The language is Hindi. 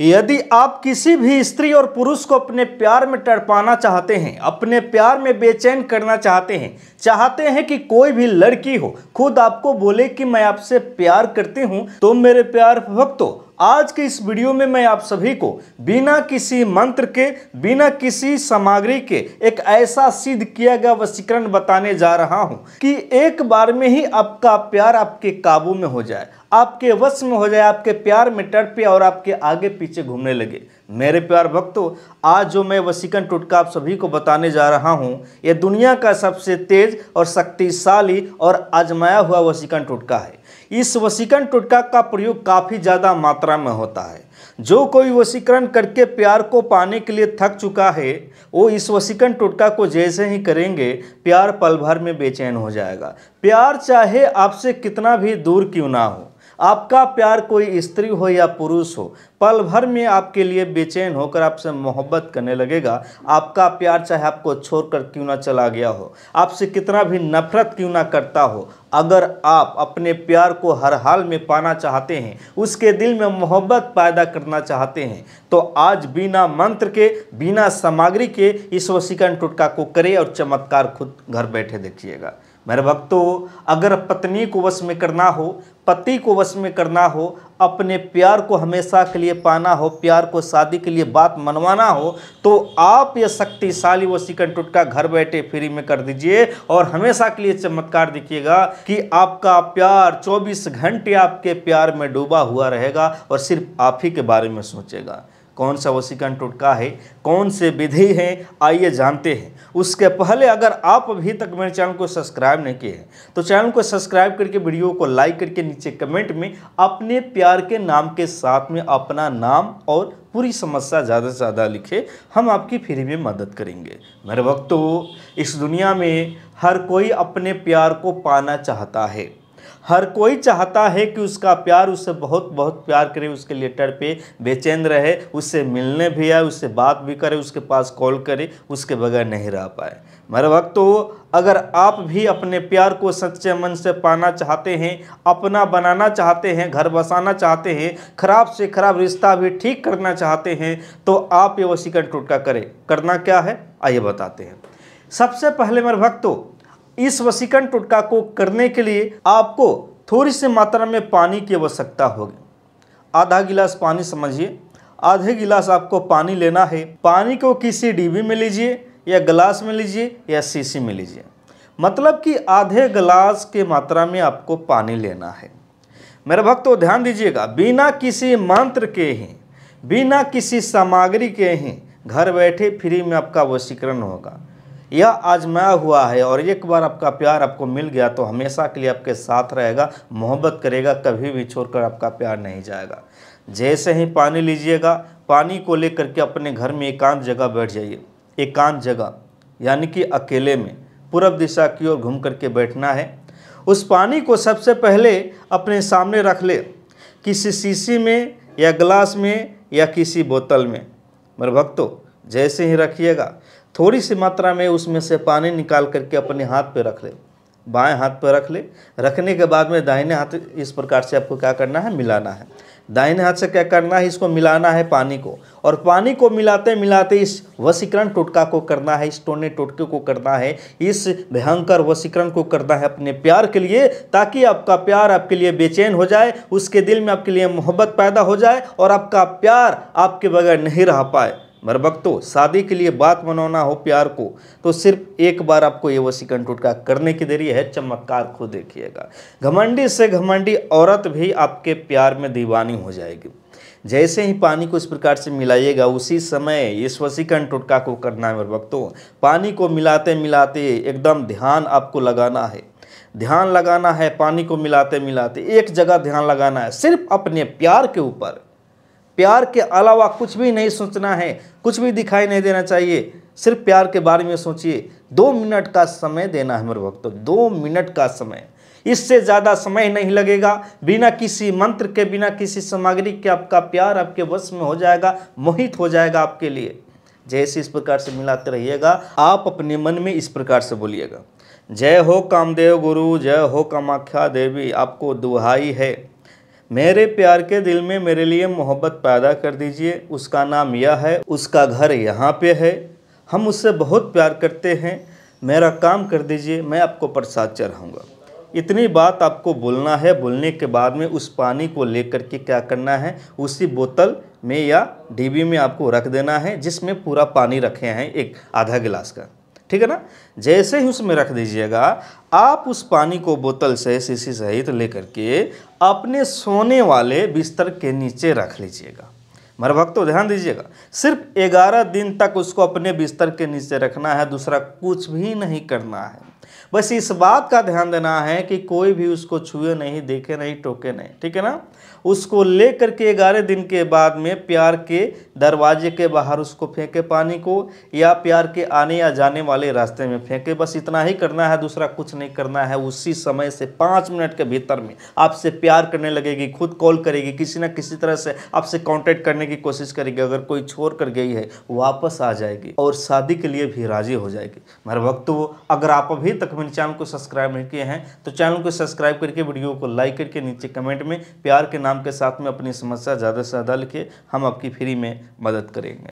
यदि आप किसी भी स्त्री और पुरुष को अपने प्यार में तड़पाना चाहते हैं अपने प्यार में बेचैन करना चाहते हैं चाहते हैं कि कोई भी लड़की हो खुद आपको बोले कि मैं आपसे प्यार करती हूँ तो मेरे प्यार भक्तों आज के इस वीडियो में मैं आप सभी को बिना किसी मंत्र के बिना किसी सामग्री के एक ऐसा सिद्ध किया गया वशीकरण बताने जा रहा हूं कि एक बार में ही आपका प्यार आपके काबू में हो जाए आपके वश में हो जाए आपके प्यार में पे और आपके आगे पीछे घूमने लगे मेरे प्यार भक्तों आज जो मैं वसीकरण टोटका आप सभी को बताने जा रहा हूं यह दुनिया का सबसे तेज और शक्तिशाली और आजमाया हुआ वसीकन टोटका है इस वसीकरण टोटका का प्रयोग काफ़ी ज़्यादा मात्रा में होता है जो कोई वसीकरण करके प्यार को पाने के लिए थक चुका है वो इस वसीकरण टोटका को जैसे ही करेंगे प्यार पल भर में बेचैन हो जाएगा प्यार चाहे आपसे कितना भी दूर क्यों ना हो आपका प्यार कोई स्त्री हो या पुरुष हो पल भर में आपके लिए बेचैन होकर आपसे मोहब्बत करने लगेगा आपका प्यार चाहे आपको छोड़कर क्यों ना चला गया हो आपसे कितना भी नफरत क्यों ना करता हो अगर आप अपने प्यार को हर हाल में पाना चाहते हैं उसके दिल में मोहब्बत पैदा करना चाहते हैं तो आज बिना मंत्र के बिना सामग्री के इस वसीकरण टोटका को करें और चमत्कार खुद घर बैठे देखिएगा मेरे भक्तों अगर पत्नी को वश में करना हो पति को वश में करना हो अपने प्यार को हमेशा के लिए पाना हो प्यार को शादी के लिए बात मनवाना हो तो आप ये शक्तिशाली सिकन टुटका घर बैठे फ्री में कर दीजिए और हमेशा के लिए चमत्कार दिखिएगा कि आपका प्यार 24 घंटे आपके प्यार में डूबा हुआ रहेगा और सिर्फ आप ही के बारे में सोचेगा कौन सा वसीकरण टोटका है कौन से विधि हैं आइए जानते हैं उसके पहले अगर आप अभी तक मेरे चैनल को सब्सक्राइब नहीं किए हैं तो चैनल को सब्सक्राइब करके वीडियो को लाइक करके नीचे कमेंट में अपने प्यार के नाम के साथ में अपना नाम और पूरी समस्या ज़्यादा से ज़्यादा लिखे हम आपकी फ्री में मदद करेंगे मेरे वक्त तो इस दुनिया में हर कोई अपने प्यार को पाना चाहता है हर कोई चाहता है कि उसका प्यार उससे बहुत बहुत प्यार करे उसके लेटर पे बेचैन रहे उससे मिलने भी आए उससे बात भी करे उसके पास कॉल करे उसके बगैर नहीं रह पाए मेरे वक्त तो अगर आप भी अपने प्यार को सच्चे मन से पाना चाहते हैं अपना बनाना चाहते हैं घर बसाना चाहते हैं खराब से खराब रिश्ता भी ठीक करना चाहते हैं तो आप ये वसीकरण टूटका करें करना क्या है आइए बताते हैं सबसे पहले मेरे भक्तों इस वसीकरण टोटका को करने के लिए आपको थोड़ी सी मात्रा में पानी की आवश्यकता होगी आधा गिलास पानी समझिए आधे गिलास आपको पानी लेना है पानी को किसी डिब्बी में लीजिए या गिलास में लीजिए या शीशी में लीजिए मतलब कि आधे गिलास के मात्रा में आपको पानी लेना है मेरे भक्तों ध्यान दीजिएगा बिना किसी मंत्र के ही बिना किसी सामग्री के ही घर बैठे फ्री में आपका वशीकरण होगा यह आजमाया हुआ है और एक बार आपका प्यार आपको मिल गया तो हमेशा के लिए आपके साथ रहेगा मोहब्बत करेगा कभी भी छोड़कर आपका प्यार नहीं जाएगा जैसे ही पानी लीजिएगा पानी को लेकर के अपने घर में एकांत जगह बैठ जाइए एकांत जगह यानी कि अकेले में पूर्व दिशा की ओर घूम करके बैठना है उस पानी को सबसे पहले अपने सामने रख ले किसी शीशी में या ग्लास में या किसी बोतल में मेरे भक्तों जैसे ही रखिएगा थोड़ी सी मात्रा में उसमें से पानी निकाल करके अपने हाथ पे रख ले बाएं हाथ पे रख ले रखने के बाद में दाहिने हाथ इस प्रकार से आपको क्या करना है मिलाना है दाहिने हाथ से क्या करना है इसको मिलाना है पानी को और पानी को मिलाते मिलाते इस वसीकरण टोटका को करना है इस टोने टोटके को करना है इस भयंकर वसीकरण को करना है अपने प्यार के लिए ताकि आपका प्यार आपके लिए बेचैन हो जाए उसके दिल में आपके लिए मोहब्बत पैदा हो जाए और आपका प्यार आपके बगैर नहीं रह पाए मरबकतो शादी के लिए बात मनाना हो प्यार को तो सिर्फ एक बार आपको ये वसीकरण टुटका करने की देरी है चमत्कार खुद देखिएगा घमंडी से घमंडी औरत भी आपके प्यार में दीवानी हो जाएगी जैसे ही पानी को इस प्रकार से मिलाइएगा उसी समय इस वसीकरण टुटका को करना है भक्तों पानी को मिलाते मिलाते एकदम ध्यान आपको लगाना है ध्यान लगाना है पानी को मिलाते मिलाते एक जगह ध्यान लगाना है सिर्फ अपने प्यार के ऊपर प्यार के अलावा कुछ भी नहीं सोचना है कुछ भी दिखाई नहीं देना चाहिए सिर्फ प्यार के बारे में सोचिए दो मिनट का समय देना है मेरे भक्तों दो मिनट का समय इससे ज़्यादा समय नहीं लगेगा बिना किसी मंत्र के बिना किसी सामग्री के आपका प्यार आपके वश में हो जाएगा मोहित हो जाएगा आपके लिए जैसे इस प्रकार से मिलाते रहिएगा आप अपने मन में इस प्रकार से बोलिएगा जय हो कामदेव गुरु जय हो कामाख्या देवी आपको दुहाई है मेरे प्यार के दिल में मेरे लिए मोहब्बत पैदा कर दीजिए उसका नाम यह है उसका घर यहाँ पे है हम उससे बहुत प्यार करते हैं मेरा काम कर दीजिए मैं आपको प्रसाद चढ़ाऊँगा इतनी बात आपको बोलना है बोलने के बाद में उस पानी को लेकर के क्या करना है उसी बोतल में या डिब्बी में आपको रख देना है जिसमें पूरा पानी रखे हैं एक आधा गिलास का ठीक है ना जैसे ही उसमें रख दीजिएगा आप उस पानी को बोतल से शीशी सहित लेकर के अपने सोने वाले बिस्तर के नीचे रख लीजिएगा मेरे भक्तों ध्यान दीजिएगा सिर्फ 11 दिन तक उसको अपने बिस्तर के नीचे रखना है दूसरा कुछ भी नहीं करना है बस इस बात का ध्यान देना है कि कोई भी उसको छुए नहीं देखे नहीं टोके नहीं ठीक है ना उसको ले करके ग्यारह दिन के बाद में प्यार के दरवाजे के बाहर उसको फेंके पानी को या प्यार के आने या जाने वाले रास्ते में फेंके बस इतना ही करना है दूसरा कुछ नहीं करना है उसी समय से पाँच मिनट के भीतर में आपसे प्यार करने लगेगी खुद कॉल करेगी किसी ना किसी तरह से आपसे कॉन्टैक्ट करने की कोशिश करेगी अगर कोई छोड़ कर गई है वापस आ जाएगी और शादी के लिए भी राजी हो जाएगी मगर वक्त वो अगर आप अभी अभी तक मेरे चैनल को सब्सक्राइब नहीं किए हैं तो चैनल को सब्सक्राइब करके वीडियो को लाइक करके नीचे कमेंट में प्यार के नाम के साथ में अपनी समस्या ज़्यादा से ज़्यादा लिखे हम आपकी फ्री में मदद करेंगे